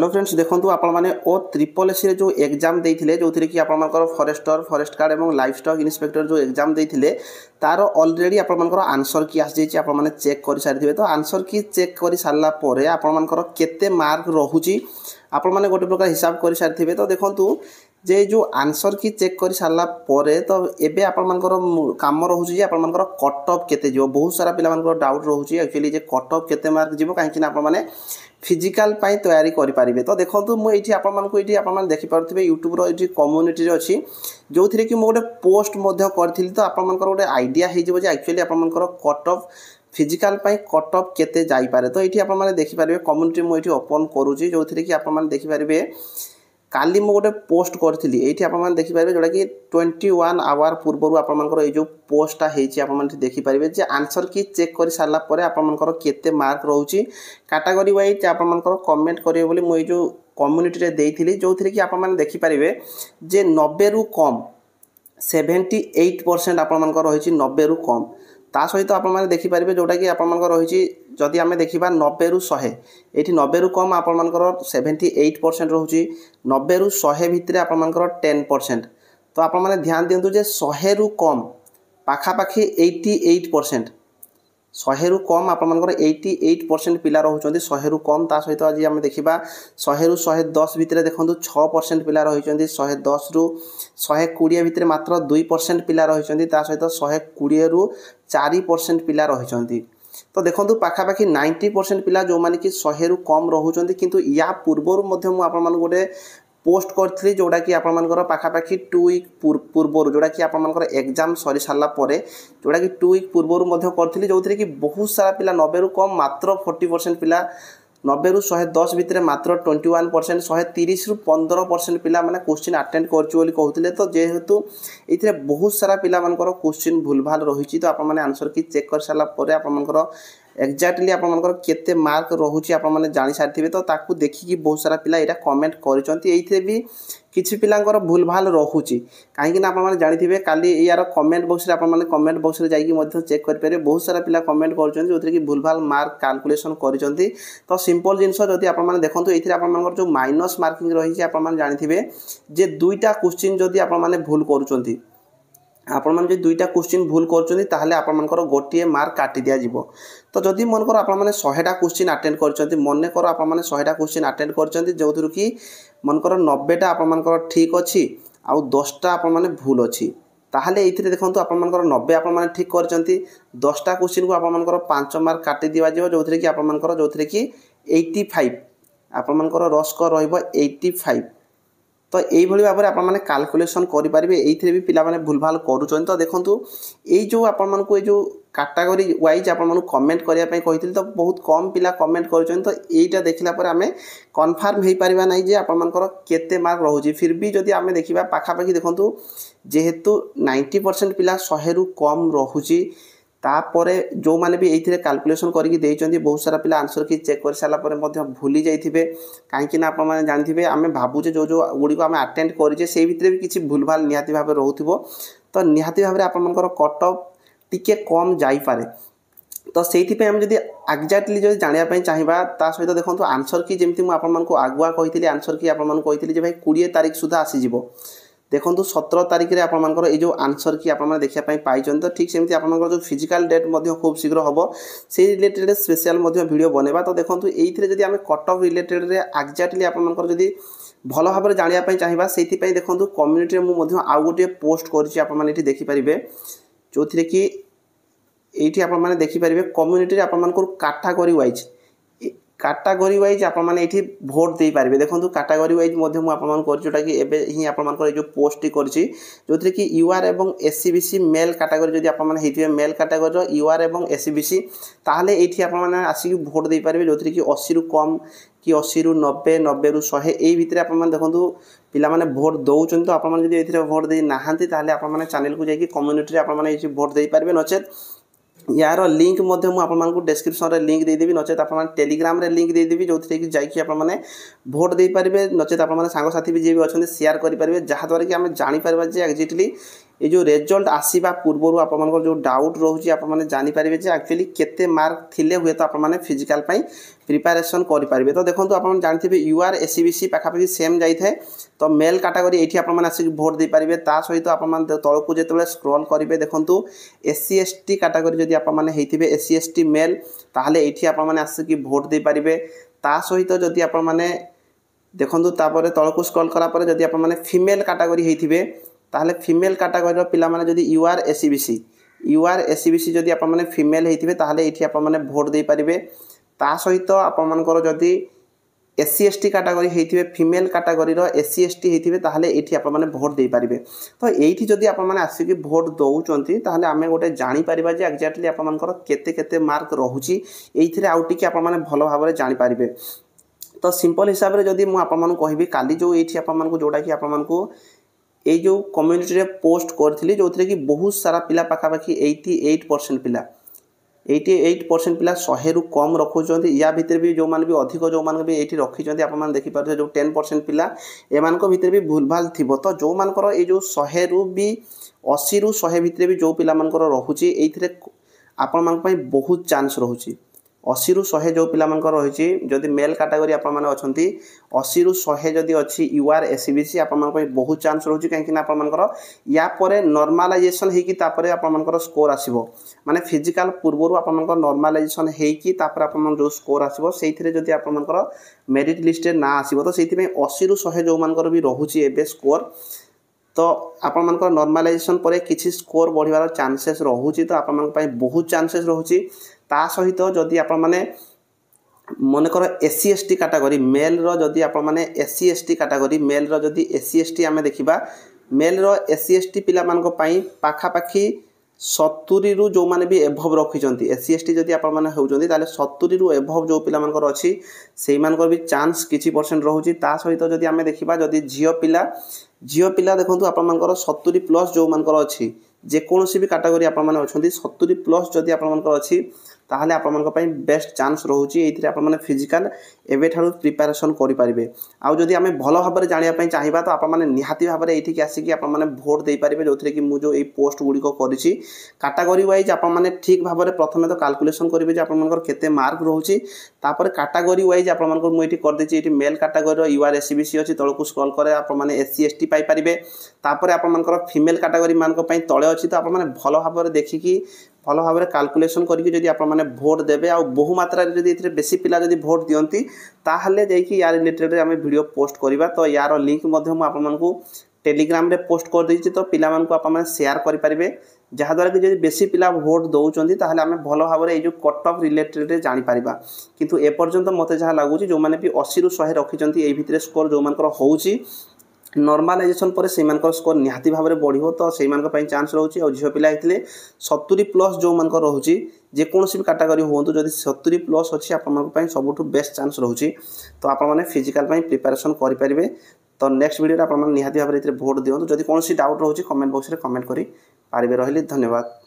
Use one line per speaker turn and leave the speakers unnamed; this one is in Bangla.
হ্যালো ফ্রেন্ডস দেখুন আপনার ও ট্রিপল এসিরে যে এক্সাম দিয়ে যে কি আপনার ফরেস্টর ফরেস্ট গার্ড এবং লাইফ স্টক ইন্সপেক্টর যে এক্সাম দিয়ে তার অলরেডি আপনার আনসর কি আসছে আপনার চেক করে সারিবে তো আনসর কি চেক করে সারা পরে আপনার কেতে মার্ক রহুচি আপনার গোটে প্রকার হিসাব করে সারিবে তো দেখুন যে যে আনসর কি চেক করে সারা পরে তো এবে আপনার কাম রয়েছে যে আপনার কটঅফ কেতে যাব বহু সারা পিলা ডাউট রয়েছে একচুয়ালি যে কটঅফ কেতে মার্ক যাব কিনা আপনার ফিজিকাল পাই তৈরি করিপারিবে তো দেখন্তু মু এটি আপনাদের এটি আপনারা দেখিপারুথিবে ইউট্যুবর এটি কম্যুনিটিরে অছি ଯେଉଁଥିରେ କି ମୁଁ ଗୋଟେ ପୋଷ୍ଟ ମଧ୍ୟ କରିଥିଲି ତ ଆପଣମାନଙ୍କର ଗୋଟେ ଆଇଡ଼ିଆ ହେଇଯିବ ଯେ ଆକ୍ଚୁଆଲି ଆପଣମାନଙ୍କର କଟ୍ ଅଫ୍ ফিজিকাল পাই কট অফ কেতে যাইপারে তো এটি আপনার দেখিপারে কমিউনিটি মু এটি ওপন করুছি যে আপনার দেখিপারে কালি মু গোটে পোস্ট করি এইটি আপনার দেখিপারে কি টোয়েন্টি ওয়ান আওয়ার পূর্বর আপনার এই যে পোস্টটা হয়েছে আপনার দেখিপারে যে আনসর কি চেক করে সারা পরে আপনার কেতে মার্ক রয়েছে ক্যাটাগোরি ওয়াইজ আপনার কমেন্ট করবে বলে মু এই যে কম্যুনিটিরে দিয়েছিলি কি আপনার দেখিপারে যে নবে রু কম সেভেন্টি এইট পরসেন্ট আপনার রয়েছে নবে রু কম ତା ସହିତ ଆପଣମାନେ ଦେଖିପାରିବେ ଯେଉଁଟାକି ଆପଣମାନଙ୍କର ରହିଛି ଯଦି ଆମେ ଦେଖିବା ନବେରୁ ଶହେ ଏଇଠି ନବେରୁ କମ୍ ଆପଣମାନଙ୍କର ସେଭେଣ୍ଟି ଏଇଟ୍ ପରସେଣ୍ଟ ରହୁଛି ନବେରୁ ଶହେ ଭିତରେ ଆପଣମାନଙ୍କର ଟେନ୍ ପରସେଣ୍ଟ ତ ଆପଣମାନେ ଧ୍ୟାନ ଦିଅନ୍ତୁ ଯେ ଶହେରୁ କମ୍ ପାଖାପାଖି ଏଇଟି ଏଇଟ୍ ପରସେଣ୍ଟ ଶହେରୁ କମ୍ ଆପଣମାନଙ୍କର ଏଇଟି ଏଇଟ୍ ପରସେଣ୍ଟ ପିଲା ରହୁଛନ୍ତି ଶହେରୁ କମ୍ ତା ସହିତ ଆଜି ଆମେ ଦେଖିବା ଶହେରୁ ଶହେ ଦଶ ଭିତରେ ଦେଖନ୍ତୁ ଛଅ ପରସେଣ୍ଟ ପିଲା ରହିଛନ୍ତି ଶହେ ଦଶରୁ ଶହେ କୋଡ଼ିଏ ଭିତରେ ମାତ୍ର ଦୁଇ ପରସେଣ୍ଟ ପିଲା ରହିଛନ୍ତି ତା ସହିତ ଶହେ କୋଡ଼ିଏରୁ ଚାରି ପରସେଣ୍ଟ ପିଲା ରହିଛନ୍ତି ତ ଦେଖନ୍ତୁ ପାଖାପାଖି ନାଇଣ୍ଟି ପରସେଣ୍ଟ ପିଲା ଯେଉଁମାନେ କି ଶହେରୁ କମ୍ ରହୁଛନ୍ତି କିନ୍ତୁ ୟା ପୂର୍ବରୁ ମଧ୍ୟ ମୁଁ ଆପଣମାନଙ୍କୁ ଗୋଟେ পোস্ট করছি ଯେଉଁଟାକି ଆପଣମାନଙ୍କର ପାଖାପାଖି ଟୁ ୱିକ୍ ପୂର୍ବରୁ ଯେଉଁଟାକି ଆପଣମାନଙ୍କର ଏକ୍ଜାମ୍ ସରିସାରିଲା ପରେ ଯେଉଁଟାକି ଟୁ ୱିକ୍ ପୂର୍ବରୁ ମଧ୍ୟ କରିଥିଲି ଯେଉଁଥିରେ କି ବହୁତ ସାରା ପିଲା ନବେରୁ କମ୍ ମାତ୍ର ଫୋର୍ଟି ପରସେଣ୍ଟ ପିଲା ନବେରୁ ଶହେ ଦଶ ଭିତରେ ମାତ୍ର ଟ୍ୱେଣ୍ଟି ୱାନ୍ ପରସେଣ୍ଟ ଶହେ ତିରିଶରୁ ପନ୍ଦର ପରସେଣ୍ଟ ପିଲାମାନେ କୋଶ୍ଚିନ୍ ଆଟେଣ୍ଡ କରୁଛୁ ବୋଲି କହୁଥିଲେ ତ ଯେହେତୁ ଏଥିରେ ବହୁତ ସାରା ପିଲାମାନଙ୍କର କୋଶ୍ଚିନ୍ ଭୁଲଭାଲ ରହିଛି ତ ଆପଣମାନେ ଆନ୍ସର୍ କି ଚେକ୍ କରିସାରିଲା ପରେ ଆପଣମାନଙ୍କର ଏକ୍ଜାକ୍ଟଲି ଆପଣମାନଙ୍କର କେତେ ମାର୍କ ରହୁଛି ଆପଣମାନେ ଜାଣିସାରିଥିବେ ତ ତାକୁ ଦେଖିକି ବହୁତ ସାରା ପିଲା ଏଇଟା କମେଣ୍ଟ କରିଛନ୍ତି ଏଇଥିରେ ବି କିଛି ପିଲାଙ୍କର ଭୁଲ ଭାଲ ରହୁଛି କାହିଁକିନା ଆପଣମାନେ ଜାଣିଥିବେ କାଲି ଏହାର କମେଣ୍ଟ ବକ୍ସରେ ଆପଣମାନେ କମେଣ୍ଟ ବକ୍ସରେ ଯାଇକି ମଧ୍ୟ ଚେକ୍ କରିପାରିବେ ବହୁତ ସାରା ପିଲା କମେଣ୍ଟ କରୁଛନ୍ତି ଯେଉଁଥିରେ କି ଭୁଲ ଭାଲ ମାର୍କ କାଲକୁଲେସନ୍ କରିଛନ୍ତି ତ ସିମ୍ପଲ୍ ଜିନିଷ ଯଦି ଆପଣମାନେ ଦେଖନ୍ତୁ ଏଇଥିରେ ଆପଣମାନଙ୍କର ଯେଉଁ ମାଇନସ୍ ମାର୍କିଂ ରହିଛି ଆପଣମାନେ ଜାଣିଥିବେ ଯେ ଦୁଇଟା କ୍ୱେଶ୍ଚିନ୍ ଯଦି ଆପଣମାନେ ଭୁଲ କରୁଛନ୍ତି আপনার যদি দুইটা কোশ্চিন ভুল করছেন তাহলে আপনার গোটিয়ে মার্ক কাটি দিয়া যাব তো যদি মনে করো আপনার শহেটা কোশ্চিন আটেন্ড করছেন মনে মনেকর আপনার শহেটা কোশ্চিন আটেন্ড করছেন যেহেতু কি মনে মনেকর নবেটা আপনার ঠিক অছি আউ দশটা আপনার মানে ভুল অছি তাহলে এইথিরে দেখুন আপনার নবে আপনার মানে ঠিক করছেন দশটা কোশ্চিন কু আপনার পাঁচ মার্ক কাটি যাব যেহেতু কি আপনার যেহেতু কি এইটি ফাইভ আপনার রস্ক রহব এইটি ফাইভ তো এইভাবে ভাবে আপনার কাল্কুলেসন করে এইথে বি পিলা ভুলভাল করছেন তো দেখুন এই যে আপনার এই যে কাটাগোরি ওয়াইজ আপনার কমেন্ট করা কিন্তু তো বহুত কম পিলা কমেন্ট করছেন তো এইটা দেখিলা পরে আমি কনফর্ম হয়ে পারা না যে আপনার কেতে মার্ক রয়েছে ফির বি যদি আমি দেখা পাখাপাখি দেখুন যেহেতু নাইনটি পরসেন্ট পিলা শহে কম রয়েছে ତାପରେ ଯେଉଁମାନେ ବି ଏଇଥିରେ କାଲକୁଲେସନ୍ କରିକି ଦେଇଛନ୍ତି ବହୁତ ସାରା ପିଲା ଆନ୍ସର୍ କି ଚେକ୍ କରିସାରିଲା ପରେ ମଧ୍ୟ ଭୁଲି ଯାଇଥିବେ କାହିଁକିନା ଆପଣମାନେ ଜାଣିଥିବେ ଆମେ ଭାବୁଛେ ଯେଉଁ ଯେଉଁ ଗୁଡ଼ିକ ଆମେ ଆଟେଣ୍ଡ କରିଛେ ସେଇ ଭିତରେ ବି କିଛି ଭୁଲଭାଲ ନିହାତି ଭାବେ ରହୁଥିବ ତ ନିହାତି ଭାବରେ ଆପଣମାନଙ୍କର କଟ୍ ଅଫ୍ ଟିକିଏ କମ୍ ଯାଇପାରେ ତ ସେଇଥିପାଇଁ ଆମେ ଯଦି ଏକ୍ଜାକ୍ଟଲି ଯଦି ଜାଣିବା ପାଇଁ ଚାହିଁବା ତା ସହିତ ଦେଖନ୍ତୁ ଆନ୍ସର୍ କି ଯେମିତି ମୁଁ ଆପଣମାନଙ୍କୁ ଆଗୁଆ କହିଥିଲି ଆନ୍ସର୍ କି ଆପଣମାନଙ୍କୁ କହିଥିଲି ଯେ ଭାଇ କୋଡ଼ିଏ ତାରିଖ ସୁଦ୍ଧା ଆସିଯିବ ଦେଖନ୍ତୁ ସତର ତାରିଖରେ ଆପଣମାନଙ୍କର ଏଇ ଯେଉଁ ଆନ୍ସର୍ କି ଆପଣମାନେ ଦେଖିବା ପାଇଁ ପାଇଛନ୍ତି ତ ଠିକ୍ ସେମିତି ଆପଣଙ୍କର ଯେଉଁ ଫିଜିକାଲ୍ ଡେଟ୍ ମଧ୍ୟ ଖୁବ୍ ଶୀଘ୍ର ହେବ ସେଇ ରିଲେଟେଡ଼୍ ସ୍ପେଶାଲ୍ ମଧ୍ୟ ଭିଡ଼ିଓ ବନେଇବା ତ ଦେଖନ୍ତୁ ଏଇଥିରେ ଯଦି ଆମେ କଟଅଫ୍ ରିଲେଟେଡ଼୍ରେ ଏକ୍ଜାକ୍ଟଲି ଆପଣମାନଙ୍କର ଯଦି ଭଲ ଭାବରେ ଜାଣିବା ପାଇଁ ଚାହିଁବା ସେଇଥିପାଇଁ ଦେଖନ୍ତୁ କମ୍ୟୁନିଟିରେ ମୁଁ ମଧ୍ୟ ଆଉ ଗୋଟିଏ ପୋଷ୍ଟ କରିଛି ଆପଣମାନେ ଏଠି ଦେଖିପାରିବେ ଯେଉଁଥିରେ କି ଏଇଠି ଆପଣମାନେ ଦେଖିପାରିବେ କମ୍ୟୁନିଟିରେ ଆପଣମାନଙ୍କର କାଟାଗୋରୀ ୱାଇଜ୍ କାଟାଗୋରୀ ୱାଇଜ୍ ଆପଣମାନେ ଏଠି ଭୋଟ୍ ଦେଇପାରିବେ ଦେଖନ୍ତୁ କାଟାଗୋରୀ ୱାଇଜ୍ ମଧ୍ୟ ମୁଁ ଆପଣମାନଙ୍କୁ କରିଛି ଯେଉଁଟାକି ଏବେ ହିଁ ଆପଣମାନଙ୍କର ଏ ଯେଉଁ ପୋଷ୍ଟଟି କରିଛି ଯେଉଁଥିରେ କି ୟୁ ଆର୍ ଏବଂ S C B C male category ଯଦି ଆପଣମାନେ ହେଇଥିବେ ମେଲ୍ କାଟାଗୋରୀର ୟୁ ଆର୍ ଏବଂ ଏସ୍ ସି ବି ସି ତାହେଲେ ଏଇଠି ଆପଣମାନେ ଆସିକି ଭୋଟ୍ ଦେଇପାରିବେ ଯେଉଁଥିରେ କି ଅଶୀରୁ କମ୍ କି ଅଶୀରୁ ନବେ ନବେରୁ ଶହେ ଏଇ ଭିତରେ ଆପଣମାନେ ଦେଖନ୍ତୁ ପିଲାମାନେ ଭୋଟ୍ ଦେଉଛନ୍ତି ତ ଆପଣମାନେ ଯଦି ଏଥିରେ ଭୋଟ୍ ଦେଇ ନାହାନ୍ତି ତାହେଲେ ଆପଣମାନେ ଚ୍ୟାନେଲ୍କୁ ଯାଇକି କମ୍ୟୁନିଟିରେ ଆପଣମାନେ ଏଠି ଭୋଟ୍ ଦେଇପାରିବେ ନଚେତ୍ यार लिंक मुझे डेस्क्रिपन लिंक देदेवि नचेत आप टेलीग्राम लिंक देदेवि जो थी जाकि आपने भोट दे पारे नचेत आप सांगसाथी भी जी भी अच्छा सेयार करेंगे जहाँद्वारा कि आम जापर जे एक्जाक्टली ये जो रेजल्ट आसवा पूर्व आप जो डाउट रोचे आप जानीपर जे एक्चुअली केते मार्क थे हूँ तो आप फिजिकाल প্রিপারেসন করে তো দেখুন আপনার জাঁথিবে ইউআর এসিবিসি পাখাপাখি সেম যাই থাকে তো মেল ক্যাটাগোরি এইটি আপনার আসি ভোট দিয়ে তা সহ আপনার তলক যেতবে স্ক্রল করবে দেখুন এসসি এসটি ক্যাটাগোরি যদি আপনার হয়ে এসসি এসটি মেল তাহলে এইটি আপনার আসিকি ভোট দিয়ে তা সহ যদি আপনার দেখুন তাপরে তলক স্ক্রল কলাপরে যদি আপনার ফিমেল ক্যাটাগোরি হয়ে তাহলে ফিমেল ক্যাটাগোরির পিলামানে যদি ইউআর এসিবিসি ইউআর এসিবিসি যদি আপনার ফিমেল হয়ে তাহলে এইটি আপনার ভোট দিয়ে ତା ସହିତ ଆପଣମାନଙ୍କର ଯଦି এস সি এসটি ক্যাটাগরি হয়েছে ফিমেল ক্যাটাগরির এস সি এসটি হয়েছে তাহলে এটি আপনার ভোট দিয়ে পারে তো এইটি যদি আপনার আসিকি ভোট দৌঁচ তাহলে আমি গোটে জাঁপারি যে একজাক্টলি আপনার কেতে কেতে মার্ক রয়েছে এইথে টিকি আপনার ভালোভাবে জাঁপারি তো সিম্পল হিসাবে যদি আপনার কহবি কালি যে এইটি আপনার যেটা কি আপনার এই যে কমিউনিটি পোস্ট করে যে বহু সারা পিলা পাখাপাখি এইটি এইট পরসেন্ট পিলা ଏଇଠି ଏଇଟ୍ ପରସେଣ୍ଟ ପିଲା ଶହେରୁ କମ୍ ରଖୁଛନ୍ତି ୟା ଭିତରେ ବି ଯେଉଁମାନେ ବି ଅଧିକ ଯେଉଁମାନେ ବି ଏଇଠି ରଖିଛନ୍ତି ଆପଣମାନେ ଦେଖିପାରୁଥିବେ ଯେଉଁ ଟେନ୍ ପରସେଣ୍ଟ ପିଲା ଏମାନଙ୍କ ଭିତରେ ବି ଭୁଲଭାଲ ଥିବ ତ ଯେଉଁମାନଙ୍କର ଏଇ ଯେଉଁ ଶହେରୁ ବି ଅଶୀରୁ ଶହେ ଭିତରେ ବି ଯେଉଁ ପିଲାମାନଙ୍କର ରହୁଛି ଏଇଥିରେ ଆପଣମାନଙ୍କ ପାଇଁ ବହୁତ ଚାନ୍ସ ରହୁଛି ଅଶୀରୁ ଶହେ ଯେଉଁ ପିଲାମାନଙ୍କର ରହିଛି ଯଦି ମେଲ୍ କାଟାଗୋରୀ ଆପଣମାନେ ଅଛନ୍ତି ଅଶୀରୁ ଶହେ ଯଦି ଅଛି U R S C B C ଆପଣମାନଙ୍କ ପାଇଁ ବହୁତ ଚାନ୍ସ ରହୁଛି କାହିଁକିନା ଆପଣମାନଙ୍କର ୟା ପରେ ନର୍ମାଲାଇଜେସନ୍ ହେଇକି ତାପରେ ଆପଣମାନଙ୍କର ସ୍କୋର୍ ଆସିବ ମାନେ ଫିଜିକାଲ୍ ପୂର୍ବରୁ ଆପଣମାନଙ୍କର ନର୍ମାଲାଇଜେସନ୍ ହେଇକି ତାପରେ ଆପଣମାନଙ୍କ ଯେଉଁ ସ୍କୋର୍ ଆସିବ ସେଇଥିରେ ଯଦି ଆପଣମାନଙ୍କର ମେରିଟ୍ ଲିଷ୍ଟରେ ନାଁ ଆସିବ ତ ସେଇଥିପାଇଁ ଅଶୀରୁ ଶହେ ଯେଉଁମାନଙ୍କର ବି ରହୁଛି ଏବେ ସ୍କୋର୍ ତ ଆପଣମାନଙ୍କର ନର୍ମାଲାଇଜେସନ୍ ପରେ କିଛି ସ୍କୋର୍ ବଢ଼ିବାର ଚାନ୍ସେସ୍ ରହୁଛି ତ ଆପଣମାନଙ୍କ ପାଇଁ ବହୁତ ଚାନ୍ସେସ୍ ରହୁଛି ତା ସହିତ ଯଦି ଆପଣମାନେ ମନେକର S C S T category ମେଲ୍ର ଯଦି ଆପଣମାନେ S C S T category ମେଲ୍ର ଯଦି ଏସ୍ ସି ଏସ୍ ଟି ଆମେ ଦେଖିବା ମେଲ୍ର ଏସ୍ ସି ଏସ୍ ଟି ପିଲାମାନଙ୍କ ପାଇଁ ପାଖାପାଖି ସତୁରିରୁ ଯେଉଁମାନେ ବି ଏଭବ୍ ରଖିଛନ୍ତି ଏସ୍ ସି ଏସ୍ ଟି ଯଦି ଆପଣମାନେ ହେଉଛନ୍ତି ତାହେଲେ ସତୁରିରୁ ଏଭବ୍ ଯେଉଁ ପିଲାମାନଙ୍କର ଅଛି ସେଇମାନଙ୍କର ବି ଚାନ୍ସ କିଛି ପରସେଣ୍ଟ ରହୁଛି ତା ସହିତ ଯଦି ଆମେ ଦେଖିବା ଯଦି ଝିଅ ପିଲା ଝିଅ ପିଲା ଦେଖନ୍ତୁ ଆପଣମାନଙ୍କର ସତୁରି ପ୍ଲସ୍ ଯେଉଁମାନଙ୍କର ଅଛି ଯେକୌଣସି ବି କାଟାଗୋରୀ ଆପଣମାନେ ଅଛନ୍ତି ସତୁରି ପ୍ଲସ୍ ଯଦି ଆପଣମାନଙ୍କର ଅଛି ତାହେଲେ ଆପଣମାନଙ୍କ ପାଇଁ ବେଷ୍ଟ ଚାନ୍ସ ରହୁଛି ଏଇଥିରେ ଆପଣମାନେ ଫିଜିକାଲ ଏବେଠାରୁ ପ୍ରିପାରେସନ୍ କରିପାରିବେ ଆଉ ଯଦି ଆମେ ଭଲ ଭାବରେ ଜାଣିବା ପାଇଁ ଚାହିଁବା ତ ଆପଣମାନେ ନିହାତି ଭାବରେ ଏଇଠିକି ଆସିକି ଆପଣମାନେ ଭୋଟ ଦେଇପାରିବେ ଯେଉଁଥିରେ କି ମୁଁ ଯେଉଁ ଏଇ ପୋଷ୍ଟ ଗୁଡ଼ିକ କରିଛି କାଟାଗୋରୀ ୱାଇଜ୍ ଆପଣମାନେ ଠିକ୍ ଭାବରେ ପ୍ରଥମେ ତ କାଲକୁଲେସନ୍ କରିବେ ଯେ ଆପଣମାନଙ୍କର କେତେ ମାର୍କ ରହୁଛି ତାପରେ କାଟାଗୋରୀ ୱାଇଜ୍ ଆପଣମାନଙ୍କର ମୁଁ ଏଇଠି କରିଦେଇଛି ଏଇଠି ମେଲ୍ କାଟାଗୋରୀର U R S C B C ଅଛି ତଳକୁ ସ୍କ୍ରଲ୍ କରେ ଆପଣମାନେ ଏସ୍ ସି ଏସ୍ ଟି ପାଇପାରିବେ ତାପରେ ଆପଣମାନଙ୍କର ଫିମେଲ୍ କାଟାଗୋରୀମାନଙ୍କ ପାଇଁ ତଳେ ଅଛି ତ ଆପଣମାନେ ଭଲ ଭାବରେ ଦେଖିକି ଭଲ ଭାବରେ କାଲକୁଲେସନ୍ କରିକି ଯଦି ଆପଣମାନେ ଭୋଟ୍ ଦେବେ ଆଉ ବହୁ ମାତ୍ରାରେ ଯଦି ଏଥିରେ ବେଶୀ ପିଲା ଯଦି ଭୋଟ୍ ଦିଅନ୍ତି ତାହେଲେ ଯାଇକି ୟା ରିଲେଟେଡ଼୍ ଆମେ ଭିଡ଼ିଓ ପୋଷ୍ଟ କରିବା ତ ୟାର ଲିଙ୍କ୍ ମଧ୍ୟ ମୁଁ ଆପଣମାନଙ୍କୁ টেলিগ্রামে পোস্ট করেদেছি তো পিলা আপনার সেয়ার করে পারে যাদ্বারা কি যদি বেশি পিলা ভোট দৌঁচান তাহলে আমি ভালো ভাবে এই যে কট অফ রিলেটেড জাঁপারা কিন্তু এপর্যন্ত মতো যা লাগুচি যে অশী রু শহে রক্ষিছেন এই ভিতরে স্কোর যে হচ্ছে ନର୍ମାଲାଇଜେସନ୍ ପରେ ସେଇମାନଙ୍କର ସ୍କୋର ନିହାତି ଭାବରେ ବଢ଼ିବ ତ ସେଇମାନଙ୍କ ପାଇଁ ଚାନ୍ସ ରହୁଛି ଆଉ ଝିଅ ପିଲା ହେଇଥିଲେ ସତୁରି ପ୍ଲସ୍ ଯେଉଁମାନଙ୍କର ରହୁଛି ଯେକୌଣସି ବି କାଟାଗୋରୀ ହୁଅନ୍ତୁ ଯଦି ସତୁରି ପ୍ଲସ୍ ଅଛି ଆପଣମାନଙ୍କ ପାଇଁ ସବୁଠୁ ବେଷ୍ଟ ଚାନ୍ସ ରହୁଛି ତ ଆପଣମାନେ ଫିଜିକାଲ୍ ପାଇଁ ପ୍ରିପାରେସନ୍ କରିପାରିବେ ତ ନେକ୍ସଟ ଭିଡ଼ିଓରେ ଆପଣମାନେ ନିହାତି ଭାବରେ ଏଥିରେ ଭୋଟ୍ ଦିଅନ୍ତୁ ଯଦି କୌଣସି ଡାଉଟ୍ ରହୁଛି କମେଣ୍ଟ ବକ୍ସରେ କମେଣ୍ଟ କରିପାରିବେ ରହିଲି ଧନ୍ୟବାଦ